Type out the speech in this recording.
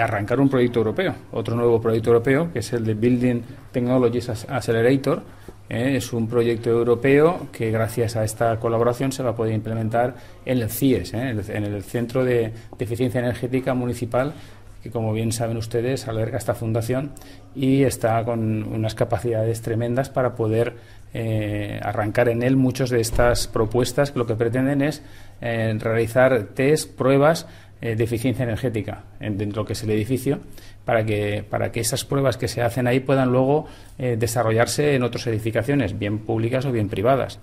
arrancar un proyecto europeo. Otro nuevo proyecto europeo, que es el de Building Technologies Accelerator, ¿eh? es un proyecto europeo que gracias a esta colaboración se va a poder implementar en el CIES, e ¿eh? en el Centro de, Eficiencia Energética Municipal que como bien saben ustedes alberga esta fundación y está con unas capacidades tremendas para poder eh, arrancar en él muchas de estas propuestas que lo que pretenden es realizar test, pruebas de eh, deficiencia energética dentro que es el edificio para que, esas pruebas que se hacen ahí puedan luego eh, desarrollarse en otras edificaciones, bien públicas o bien privadas.